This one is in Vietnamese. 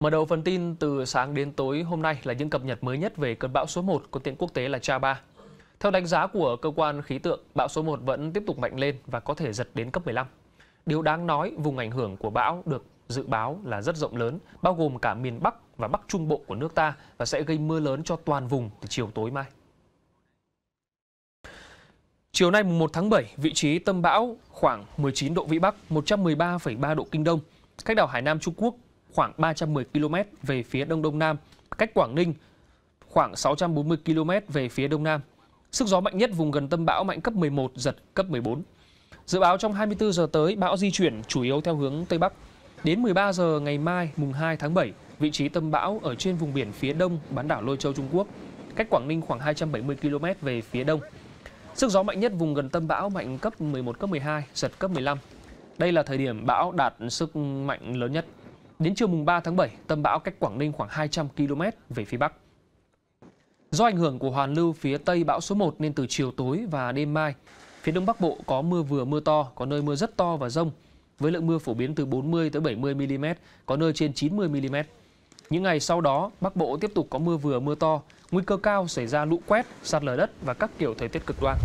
Mở đầu phần tin từ sáng đến tối hôm nay là những cập nhật mới nhất về cơn bão số 1 có tên quốc tế là Ba. Theo đánh giá của cơ quan khí tượng, bão số 1 vẫn tiếp tục mạnh lên và có thể giật đến cấp 15. Điều đáng nói, vùng ảnh hưởng của bão được dự báo là rất rộng lớn, bao gồm cả miền Bắc và Bắc Trung Bộ của nước ta và sẽ gây mưa lớn cho toàn vùng từ chiều tối mai. Chiều nay 1 tháng 7, vị trí tâm bão khoảng 19 độ Vĩ Bắc, 113,3 độ Kinh Đông, cách đảo Hải Nam Trung Quốc khoảng 310 km về phía đông đông nam, cách Quảng Ninh khoảng 640 km về phía đông nam. Sức gió mạnh nhất vùng gần tâm bão mạnh cấp 11, giật cấp 14. Dự báo trong 24 giờ tới, bão di chuyển chủ yếu theo hướng Tây Bắc. Đến 13 giờ ngày mai, mùng 2 tháng 7, vị trí tâm bão ở trên vùng biển phía đông bán đảo Lôi Châu Trung Quốc, cách Quảng Ninh khoảng 270 km về phía đông. Sức gió mạnh nhất vùng gần tâm bão mạnh cấp 11, cấp 12, giật cấp 15. Đây là thời điểm bão đạt sức mạnh lớn nhất. Đến chiều mùng 3 tháng 7, tâm bão cách Quảng Ninh khoảng 200 km về phía Bắc. Do ảnh hưởng của hoàn lưu phía Tây bão số 1 nên từ chiều tối và đêm mai, phía Đông Bắc Bộ có mưa vừa mưa to, có nơi mưa rất to và rông, với lượng mưa phổ biến từ 40 tới 70 mm, có nơi trên 90 mm. Những ngày sau đó, Bắc Bộ tiếp tục có mưa vừa mưa to, nguy cơ cao xảy ra lũ quét, sạt lở đất và các kiểu thời tiết cực đoan.